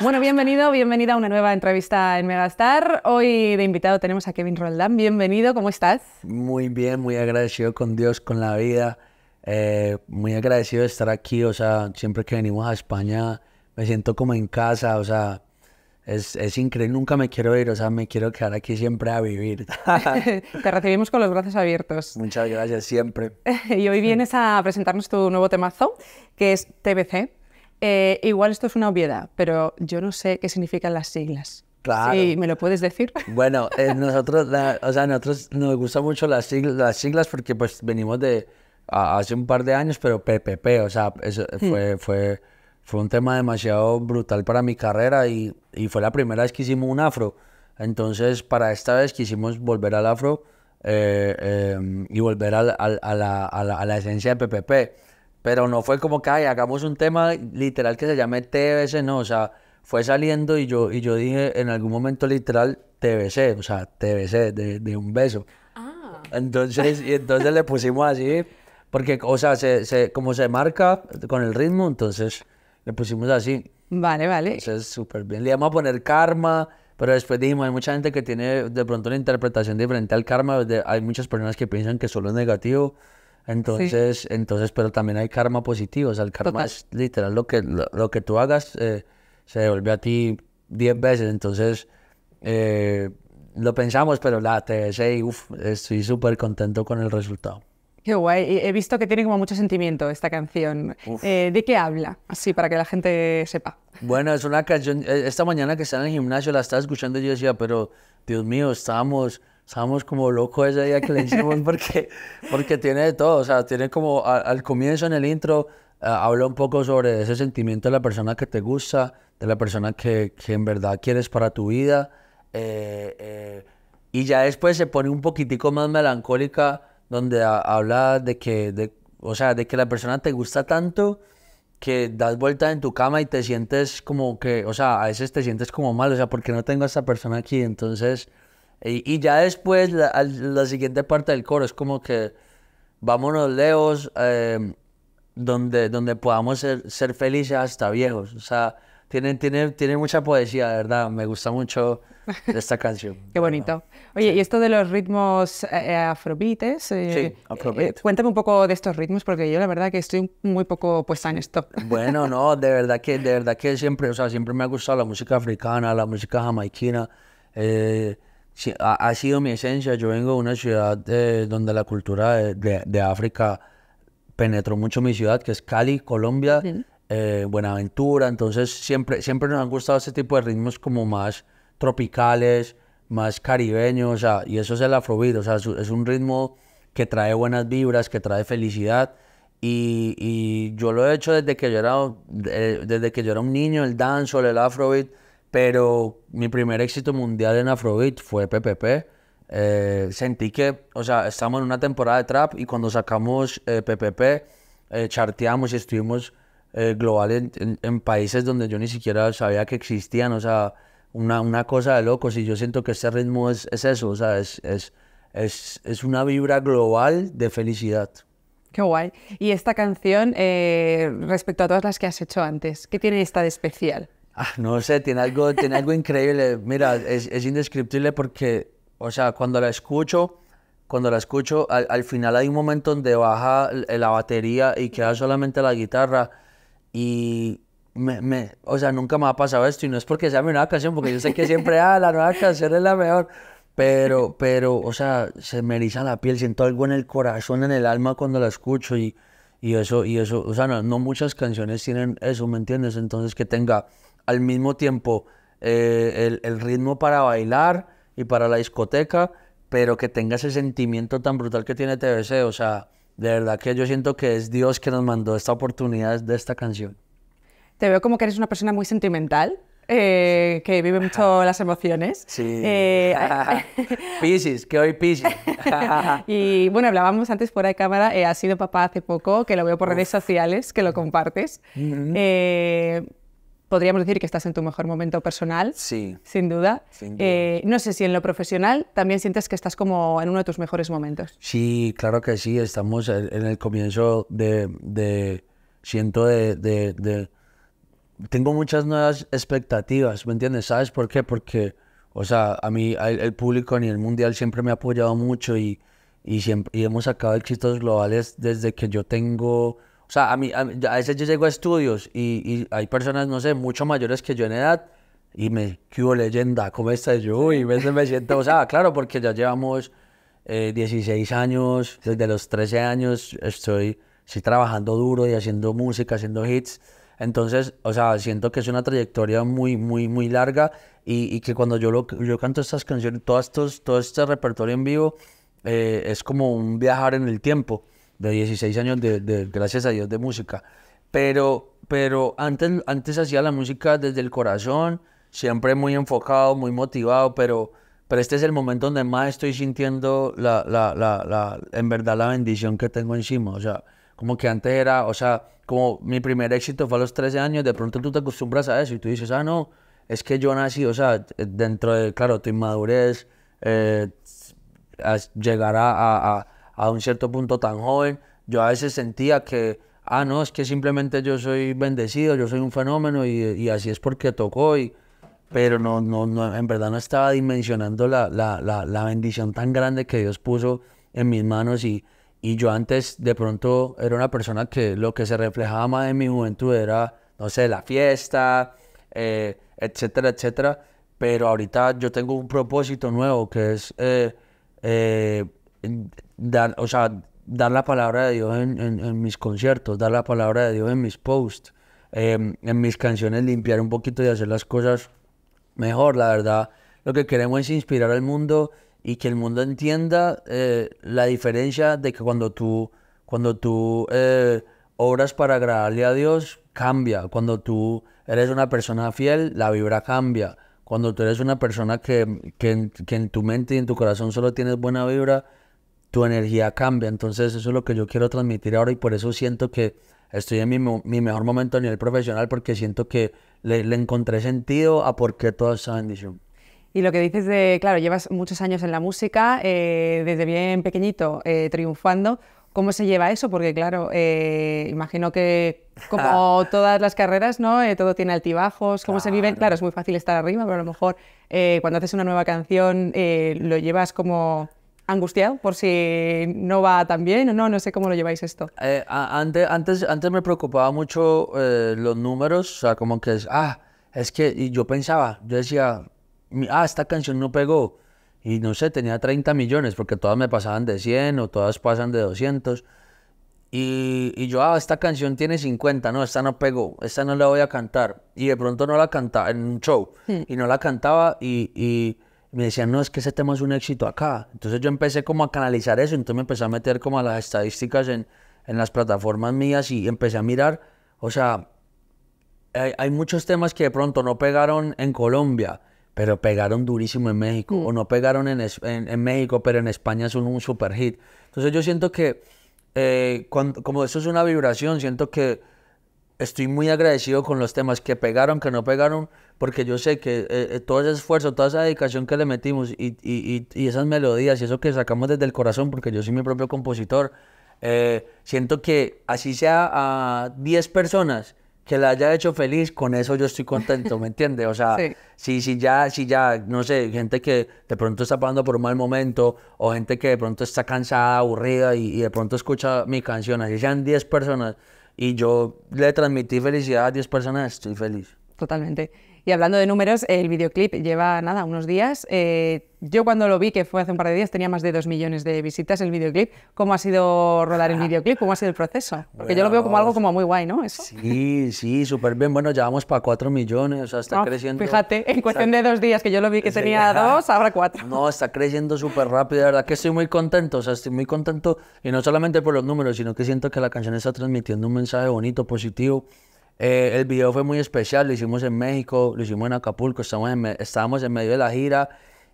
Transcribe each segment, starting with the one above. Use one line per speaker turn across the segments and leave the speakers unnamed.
Bueno, bienvenido, bienvenida a una nueva entrevista en Megastar. Hoy de invitado tenemos a Kevin Roldán. Bienvenido, ¿cómo estás?
Muy bien, muy agradecido con Dios, con la vida. Eh, muy agradecido de estar aquí. O sea, siempre que venimos a España me siento como en casa. O sea, es, increíble, nunca me quiero ir, o sea, me quiero quedar aquí siempre a vivir.
Te recibimos con los brazos abiertos. Muchas gracias, siempre. y hoy vienes a presentarnos tu nuevo temazo, que es TBC. Eh, igual esto es una obviedad, pero yo no sé qué significan las siglas.
me
lo puedes decir?
Bueno, eh, nosotros, o sea, nosotros nos gustan mucho las siglas, las siglas porque pues venimos de hace un par de años, pero PPP, o sea, eso hmm. fue, fue, fue un tema demasiado brutal para mi carrera y, y, fue la primera vez que hicimos un afro. Entonces, para esta vez quisimos volver al afro eh, em, y volver a, a, la, a la esencia de PPP. Pero no fue como que Ay, hagamos un tema literal que se llame TBC, no, o sea, fue saliendo y yo, y yo dije en algún momento literal TBC, o sea, TBC, de, un beso. Ah. Entonces, y entonces le pusimos así, porque, o sea, se, se, como se marca con el ritmo, entonces le pusimos así. Vale, vale. Entonces, súper bien. Le íbamos a poner karma, pero después dijimos, hay mucha gente que tiene de pronto una interpretación diferente al karma, hay muchas personas que piensan que solo es negativo. Entonces, entonces, pero también hay karma positivo, o sea, el karma es literal lo que, lo, que tú hagas eh, se devuelve a ti diez veces, entonces eh, lo pensamos, pero la TSA, uff, estoy súper contento con el resultado.
Qué guay, he visto que tiene como mucho sentimiento esta canción. Eh, ¿De qué habla? Así, para que la gente sepa.
Bueno, es una canción, esta mañana que estaba en el gimnasio la estaba escuchando y yo decía, pero Dios mío, estábamos estábamos como locos ese día que le hicimos porque, porque tiene de todo, o sea, tiene como al comienzo en el intro, eh, habla un poco sobre ese sentimiento de la persona que te gusta, de la persona que, que en verdad quieres para tu vida, eh, eh, y ya después se pone un poquitico más melancólica, donde habla de que, de, o sea, de que la persona te gusta tanto que das vuelta en tu cama y te sientes como que, o sea, a veces te sientes como mal, o sea, porque no tengo a esa persona aquí, entonces... Y, ya después, la, la, siguiente parte del coro es como que vámonos leos eh, donde, donde podamos ser, ser, felices hasta viejos. O sea, tiene, tiene mucha poesía, de verdad. Me gusta mucho esta canción.
Qué bonito. Oye, y esto de los ritmos eh, Eh, eh sí, eh, afrobeat. cuéntame un poco de estos ritmos, porque yo la verdad que estoy muy poco puesta en esto. Bueno,
no, de verdad que, de verdad que siempre, o sea, siempre me ha gustado la música africana, la música jamaiquina ha, sido mi esencia. Yo vengo de una ciudad eh, donde la cultura de, de, África penetró mucho mi ciudad, que es Cali, Colombia, eh, Buenaventura. Entonces siempre, siempre nos han gustado ese tipo de ritmos como más tropicales, más caribeños, o sea, y eso es el afrobeat, o sea, es un ritmo que trae buenas vibras, que trae felicidad. Y, y, yo lo he hecho desde que yo era, eh, desde que yo era un niño, el dancehall, el afrobeat, pero mi primer éxito mundial en Afrobeat fue PPP. Eh, sentí que, o sea, estamos en una temporada de trap y cuando sacamos PPP, eh, eh, charteamos y estuvimos global en, países donde yo ni siquiera sabía que existían, o sea, una, una cosa de locos. Y yo siento que este ritmo es, eso, o sea, es, es, es, es una vibra global de felicidad.
Qué guay. Y esta canción, respecto a todas las que has hecho antes, ¿qué tiene esta de especial?
Ah, no sé, tiene algo, tiene algo increíble. Mira, es, es, indescriptible porque, o sea, cuando la escucho, cuando la escucho, al, final hay un momento donde baja eh, la batería y queda solamente la guitarra. Y me, o sea, nunca me ha pasado esto. Y no es porque sea mi nueva canción, porque yo sé que siempre, ah, la nueva canción es la mejor. Pero, pero, o sea, se me eriza la piel, siento algo en el corazón, en el alma cuando la escucho. Y, y eso, y eso, o sea, no muchas canciones tienen eso, ¿me entiendes? Entonces, que tenga al mismo tiempo eh, el, ritmo para bailar y para la discoteca, pero que tenga ese sentimiento tan brutal que tiene TBC. O sea, de verdad que yo siento que es Dios que nos mandó esta oportunidad de esta canción.
Te veo como que eres una persona muy sentimental. Eh, que vive mucho las emociones. Sí. Eh,
que hoy piscis.
y bueno, hablábamos antes fuera de cámara, eh, ha sido papá hace poco, que lo veo por redes sociales, que lo compartes podríamos decir que estás en tu mejor momento personal. Sí. Sin duda. Eh, no sé si en lo profesional también sientes que estás como en uno de tus mejores momentos.
Sí, claro que sí. Estamos en el comienzo de... siento de, Tengo muchas nuevas expectativas, ¿me entiendes? ¿Sabes por qué? Porque, o sea, a mí el, público ni el mundial siempre me ha apoyado mucho y, y hemos sacado éxitos globales desde que yo tengo... O sea, a, mí, a, veces yo llego a estudios y, hay personas, no sé, mucho mayores que yo en edad y me, ¿qué hubo leyenda? ¿Cómo esta yo? Y a veces me siento, o sea, claro, porque ya llevamos 16 eh, años, desde los 13 años estoy, sí trabajando duro y haciendo música, haciendo hits. Entonces, o sea, siento que es una trayectoria muy, muy, muy larga y, que cuando yo, yo canto estas canciones, todo, todo este repertorio en vivo, eh, es como un viajar en el tiempo de 16 años de, gracias a Dios, de música. Pero, pero antes, antes hacía la música desde el corazón, siempre muy enfocado, muy motivado, pero, pero este es el momento donde más estoy sintiendo la, la, la, en verdad la bendición que tengo encima. O sea, como que antes era, o sea, como mi primer éxito fue a los 13 años, de pronto tú te acostumbras a eso y tú dices, ah, no, es que yo nací, o sea, dentro de, claro, tu inmadurez, eh, a a un cierto punto tan joven, yo a veces sentía que, ah, no, es que simplemente yo soy bendecido, yo soy un fenómeno y, así es porque tocó, y, pero no, no, en verdad no estaba dimensionando la, la, bendición tan grande que Dios puso en mis manos y, yo antes de pronto era una persona que lo que se reflejaba más en mi juventud era, no sé, la fiesta, eh, etcétera, etcétera. Pero ahorita yo tengo un propósito nuevo que es eh, eh, dar, o sea, dar la palabra de Dios en, mis conciertos, dar la palabra de Dios en mis posts, em, en mis canciones, limpiar un poquito y hacer las cosas mejor. La verdad, lo que queremos es inspirar al mundo y que el mundo entienda eh, la diferencia de que cuando tú, cuando tú eh, obras para agradarle a Dios, cambia. Cuando tú eres una persona fiel, la vibra cambia. Cuando tú eres una persona que en tu mente y en tu corazón solo tienes buena vibra, tu energía cambia. Entonces eso es lo que yo quiero transmitir ahora y por eso siento que estoy en mi, mejor momento a nivel profesional porque siento que le, encontré sentido a por qué toda esa bendición.
Y lo que dices de, claro, llevas muchos años en la música, eh, desde bien pequeñito, eh, triunfando. ¿Cómo se lleva eso? Porque, claro, eh, imagino que como todas las carreras, ¿no? todo tiene altibajos. ¿Cómo se vive? Claro, es muy fácil estar arriba, pero a lo mejor cuando haces una nueva canción lo llevas como angustiado por si no va tan bien o no, no sé cómo lo lleváis esto.
Eh, antes, antes, antes me preocupaba mucho eh, los números, o sea, como que es, ah, es que yo pensaba, yo decía, ah, esta canción no pegó y no sé, tenía 30 millones porque todas me pasaban de 100 o todas pasan de 200. Y, y, yo, ah, esta canción tiene 50, no, esta no pegó, esta no la voy a cantar. Y de pronto no la cantaba en un show. Hmm. Y no la cantaba y, y me decían, no, es que ese tema es un éxito acá. Entonces yo empecé como a canalizar eso, entonces me empecé a meter como a las estadísticas en, en las plataformas mías y empecé a mirar, o sea, hay, hay, muchos temas que de pronto no pegaron en Colombia, pero pegaron durísimo en México, mm. o no pegaron en, en, México, pero en España son un superhit. hit. Entonces yo siento que, eh, cuando, como eso es una vibración, siento que estoy muy agradecido con los temas que pegaron, que no pegaron, porque yo sé que eh, eh, todo ese esfuerzo, toda esa dedicación que le metimos y, esas melodías y eso que sacamos desde el corazón, porque yo soy mi propio compositor, eh, siento que así sea a 10 personas que la haya hecho feliz, con eso yo estoy contento, ¿me entiendes? O sea, sí. si, ya, si ya, no sé, gente que de pronto está pasando por un mal momento o gente que de pronto está cansada, aburrida y, de pronto escucha mi canción, así sean 10 personas, y yo le transmití felicidad a Dios personas, estoy feliz.
Totalmente. Y hablando de números, el videoclip lleva nada, unos días. Eh, yo cuando lo vi, que fue hace un par de días, tenía más de dos millones de visitas el videoclip. ¿Cómo ha sido rodar el ah. videoclip? ¿Cómo ha sido el proceso? Porque yo lo veo como algo como muy guay, ¿no?
Sí, sí, súper bien. Bueno, llevamos para cuatro millones, o está oh, creciendo. Fíjate,
en cuestión de dos días que yo lo vi que tenía dos, ahora cuatro.
No, está creciendo súper rápido. La verdad que estoy muy contento, o sea, estoy muy contento y no solamente por los números, sino que siento que la canción está transmitiendo un mensaje bonito, positivo. Eh, el video fue muy especial, lo hicimos en México, lo hicimos en Acapulco, estábamos en, estábamos en medio de la gira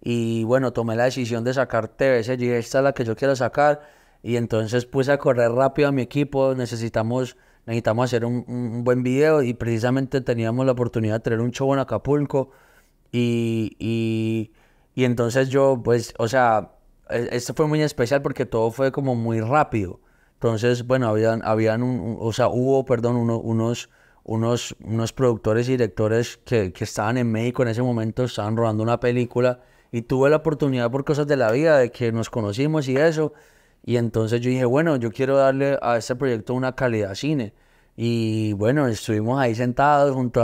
y bueno, tomé la decisión de sacar TV, y esta es la que yo quiero sacar y entonces puse a correr rápido a mi equipo, necesitamos, necesitamos hacer un, buen video y precisamente teníamos la oportunidad de tener un show en Acapulco y, entonces yo pues, o sea, e, esto fue muy especial porque todo fue como muy rápido. Entonces, bueno, habían, habían o sea, hubo, perdón, unos, unos, unos productores y directores que, que estaban en México en ese momento, estaban rodando una película y tuve la oportunidad por cosas de la vida, de que nos conocimos y eso. Y entonces yo dije, bueno, yo quiero darle a este proyecto una calidad cine. Y bueno, estuvimos ahí sentados junto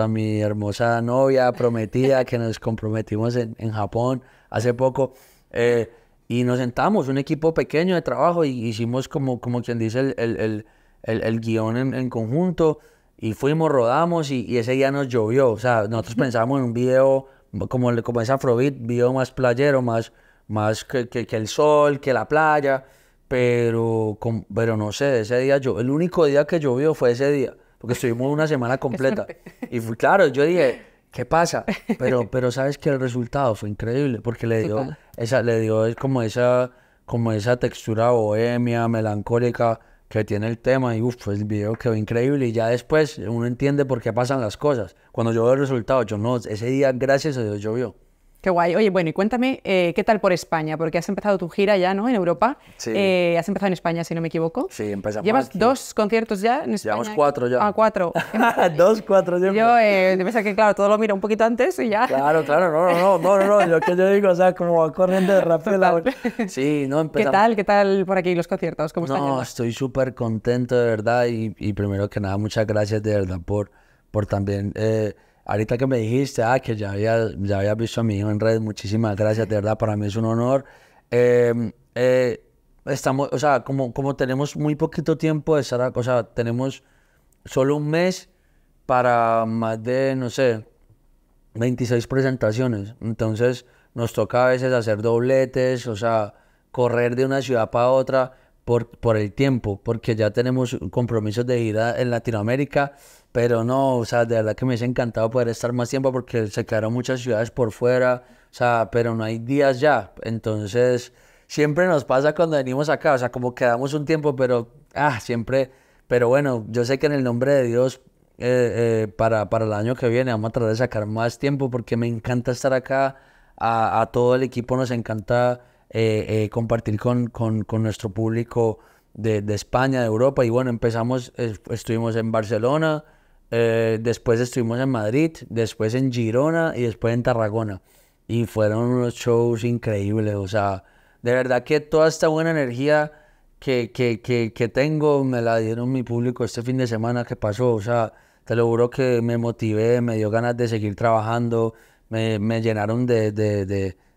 a, a mi hermosa novia prometida que nos comprometimos en, en Japón hace poco. Eh, y nos sentamos, un equipo pequeño de trabajo, y hicimos como, como quien dice el, el, el, guión en conjunto. Y fuimos, rodamos y, ese día nos llovió. O sea, nosotros pensábamos en un video como, como es Afrobeat, video más playero, más, más que, el sol, que la playa. Pero, con, pero no sé, ese día yo, el único día que llovió fue ese día, porque estuvimos una semana completa. Y claro, yo dije, ¿qué pasa? Pero, pero sabes que el resultado fue increíble, porque le dio, esa, le dio como, esa, como esa textura bohemia, melancólica que tiene el tema y uff, pues el video quedó increíble y ya después uno entiende por qué pasan las cosas. Cuando yo veo el resultado, yo no, ese día gracias a Dios llovió.
Qué guay. Oye, bueno, y cuéntame, eh, ¿qué tal por España? Porque has empezado tu gira ya, ¿no? En Europa. Sí. Eh, has empezado en España, si no me equivoco. Sí, empezamos. ¿Llevas aquí. dos conciertos ya en España? Llevamos cuatro ya. Ah, cuatro. dos, cuatro. Yo, eh, que, claro, todo lo mira un poquito antes y ya. Claro, claro, no, no, no, no, no, lo que yo digo, o sea, como corriente de rapela. Sí, no empezamos. ¿Qué tal, qué tal por aquí los conciertos? ¿Cómo están? No,
estoy súper contento, de verdad, y, y, primero que nada, muchas gracias de verdad por, por también... Eh, Ahorita que me dijiste, ah, que ya había, ya había visto a mi hijo en red, muchísimas gracias, de verdad, para mí es un honor. Em, eh, estamos, o sea, como, como tenemos muy poquito tiempo de estar, tenemos solo un mes para más de, no sé, 26 presentaciones. Entonces, nos toca a veces hacer dobletes, o sea, correr de una ciudad para otra por, por el tiempo, porque ya tenemos compromisos de gira en Latinoamérica pero no, o sea, de verdad que me hubiese encantado poder estar más tiempo porque se quedaron muchas ciudades por fuera, o sea, pero no hay días ya. Entonces, siempre nos pasa cuando venimos acá, o sea, como quedamos un tiempo, pero, ah, siempre, pero bueno, yo sé que en el nombre de Dios, eh, eh, para, para el año que viene vamos a tratar de sacar más tiempo porque me encanta estar acá, a, todo el equipo nos encanta eh, compartir con, con, con, nuestro público de, de España, de Europa, y bueno, empezamos, estuvimos en Barcelona, eh, después estuvimos en Madrid, después en Girona y después en Tarragona. Y fueron unos shows increíbles, o sea, de verdad que toda esta buena energía que, que, tengo me la dieron mi público este fin de semana que pasó, o sea, te lo juro que me motivé, me dio ganas de seguir trabajando, me, me llenaron de, de,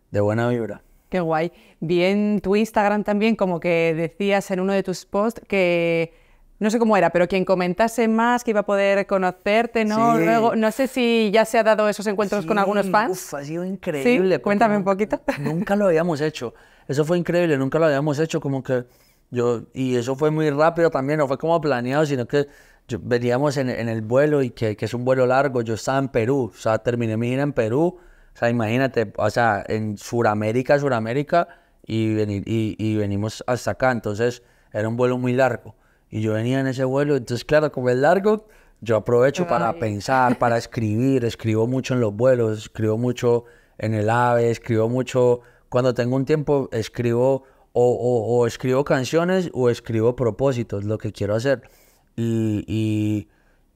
de buena vibra.
Qué guay. Bien, tu Instagram también, como que decías en uno de tus posts que no sé cómo era, pero quien comentase más que iba a poder conocerte, ¿no? Luego, no sé si ya se ha dado esos encuentros con algunos fans. Uf, ha sido increíble. Cuéntame un poquito.
Nunca lo habíamos hecho. Eso fue increíble, nunca lo habíamos hecho, como que yo, y eso fue muy rápido también, no fue como planeado, sino que yo, veníamos en, el vuelo y que, es un vuelo largo, yo estaba en Perú, o sea, terminé mi gira en Perú, o sea, imagínate, o sea, en Suramérica, Suramérica, y, y, y venimos hasta acá, entonces era un vuelo muy largo. Y yo venía en ese vuelo, entonces claro, como es largo, yo aprovecho para pensar, para escribir, escribo mucho en los vuelos, escribo mucho en el AVE, escribo mucho, cuando tengo un tiempo, escribo o, o, escribo canciones o escribo propósitos, lo que quiero hacer. Y,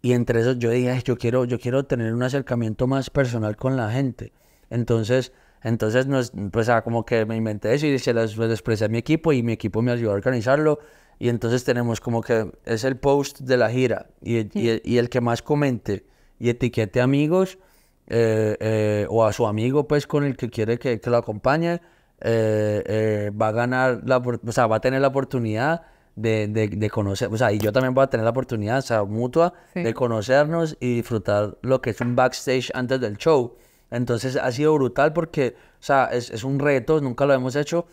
y, entre esos yo dije, yo quiero, yo quiero tener un acercamiento más personal con la gente. Entonces, entonces, pues, ah, como que me inventé eso y se lo pues, expresé a mi equipo y mi equipo me ayudó a organizarlo y entonces tenemos como que es el post de la gira y, el que más comente y etiquete amigos eh, eh, o a su amigo pues con el que quiere que, lo acompañe, eh, va a ganar, la, o sea, va a tener la oportunidad de, de, conocer, o sea, y yo también voy a tener la oportunidad, o sea, mutua, de conocernos y disfrutar lo que es un backstage antes del show. Entonces ha sido brutal porque, o sea, es, es un reto, nunca lo hemos hecho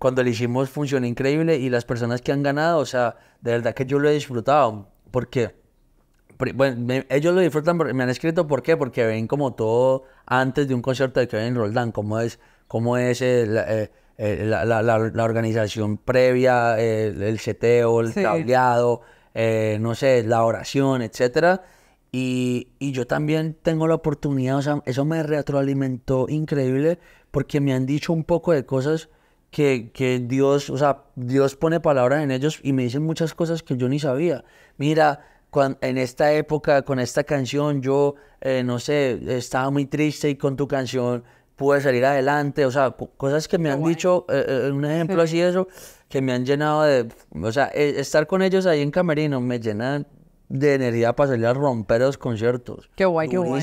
cuando le hicimos funcionó increíble y las personas que han ganado, o sea, de verdad que yo lo he disfrutado. porque, Bueno, ellos lo disfrutan, me han escrito por qué, porque ven como todo antes de un concierto de Kevin Roldán, cómo es, cómo es eh, eh, la, organización previa, el, seteo, el sí. Eh, no sé, la oración, etc. Y, y, yo también tengo la oportunidad, o sea, eso me retroalimentó increíble porque me han dicho un poco de cosas que, que, Dios, o sea, Dios pone palabras en ellos y me dicen muchas cosas que yo ni sabía. Mira, cuando, en esta época, con esta canción, yo, eh, no sé, estaba muy triste y con tu canción pude salir adelante. O sea, cosas que me han dicho, eh, eh, un ejemplo así de eso, que me han llenado de, o sea, e, estar con ellos ahí en Camerino me llena de energía para salir a romper los conciertos. Qué guay, qué guay.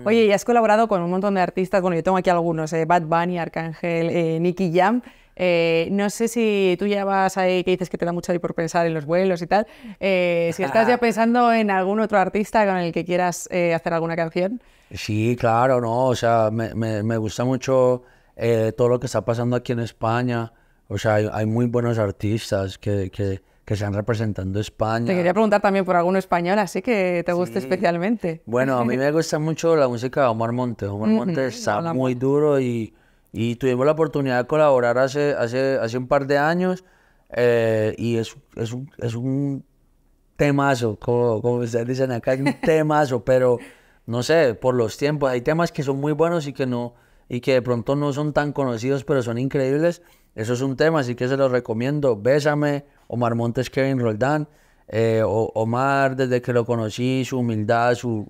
Mm. Oye, y has colaborado con un montón de artistas, bueno, yo tengo aquí algunos, eh, Bad Bunny, Arcángel, eh, Nicky Jam. Eh, no sé si tú ya vas ahí, que dices que te da mucho ahí por pensar en los vuelos y tal. si estás ya pensando en algún otro artista con el que quieras hacer alguna canción.
Sí, claro, no, o sea, me, me, gusta mucho todo lo que está pasando aquí en España. O sea, hay, hay muy buenos artistas que, que que están representando España. Te quería
preguntar también por algún español, así que te guste especialmente.
Bueno, a mí me gusta mucho la música de Omar Montes. Omar Montes está muy duro y, y, tuvimos la oportunidad de colaborar hace, hace, hace un par de años eh, y es, es, un, es un temazo, como, como ustedes dicen acá, es un temazo, pero no sé, por los tiempos, hay temas que son muy buenos y que no y que de pronto no son tan conocidos, pero son increíbles. Eso es un tema, así que se los recomiendo. Bésame, Omar Montes, Kevin Roldán. Eh, Omar, desde que lo conocí, su humildad, su,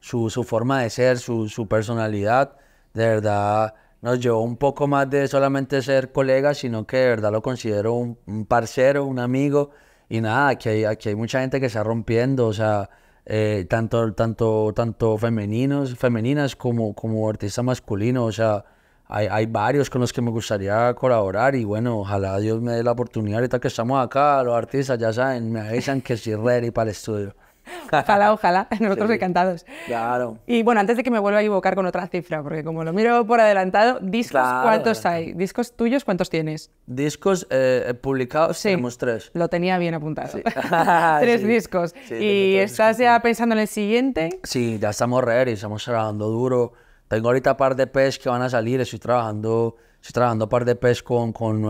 su, forma de ser, su, personalidad, de verdad nos llevó un poco más de solamente ser colegas, sino que de verdad lo considero un, parcero, un amigo. Y nada, aquí hay, aquí hay mucha gente que está rompiendo, o sea, eh, tanto, tanto, tanto femeninos, femeninas como, como artistas masculinos, o sea, hay, varios con los que me gustaría colaborar y bueno, ojalá Dios me dé la oportunidad. Ahorita que estamos acá, los artistas ya saben, me avisan que sí, ready para el estudio.
Ojalá, ojalá, nosotros encantados. Claro. Y bueno, antes de que me vuelva a equivocar con otra cifra, porque como lo miro por adelantado, ¿discos cuántos hay? ¿Discos tuyos cuántos tienes? Discos eh, eh, publicados sí, tenemos tres. Lo tenía bien apuntado. tres discos. ¿Y estás ya pensando en el siguiente? Sí,
ya estamos ready, estamos grabando duro. Tengo ahorita par de pez que van a salir, estoy trabajando, estoy trabajando par de pez con, con,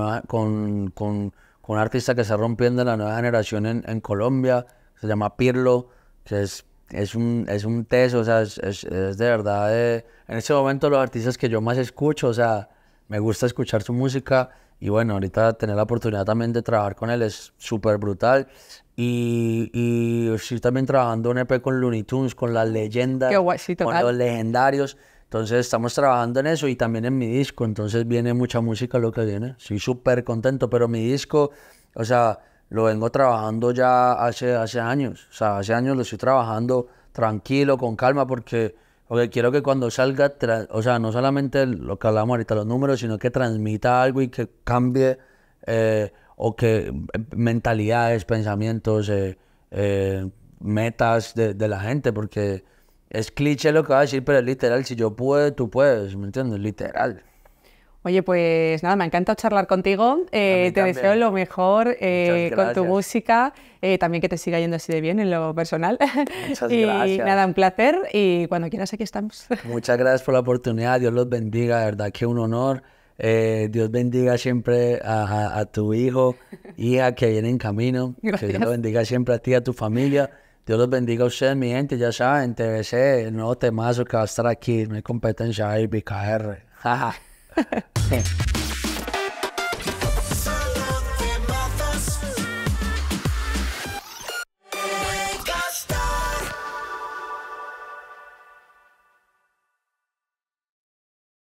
artista con, que se rompiendo la nueva generación en, Colombia, se llama Pirlo, que es es un, es un teso, o sea, es, es, de verdad, eh, en este momento los artistas que yo más escucho, o sea, me gusta escuchar su música y bueno, ahorita tener la oportunidad también de trabajar con él es súper brutal. Y, y estoy también trabajando un EP con Looney Tunes, con La Leyenda, con los legendarios. Entonces estamos trabajando en eso y también en mi disco, entonces viene mucha música lo que viene. Soy súper contento, pero mi disco, o sea, lo vengo trabajando ya hace, hace años. O sea, hace años lo estoy trabajando tranquilo, con calma, porque quiero que cuando salga, o sea, no solamente lo que hablamos ahorita, los números, sino que transmita algo y que cambie eh, o que eh, mentalidades, pensamientos, eh, metas de, la gente, porque es cliché lo que vas a decir, pero es literal. Si yo puedo, tú puedes, ¿me entiendes? Literal.
Oye, pues nada, me encanta charlar contigo. Eh, te deseo lo mejor eh, con tu música. Eh, también que te siga yendo así de bien en lo personal. Muchas y gracias. nada, un placer. Y cuando quieras, aquí estamos.
Muchas gracias por la oportunidad. Dios los bendiga. De verdad que un honor. Dios bendiga siempre a, tu hijo, y a que viene en camino. Que Dios lo bendiga siempre a ti, a tu familia. Dios los bendiga a ustedes, mi gente. Ya saben, TVC, el nuevo temazo que va a estar aquí. No hay competencia ahí, BKR.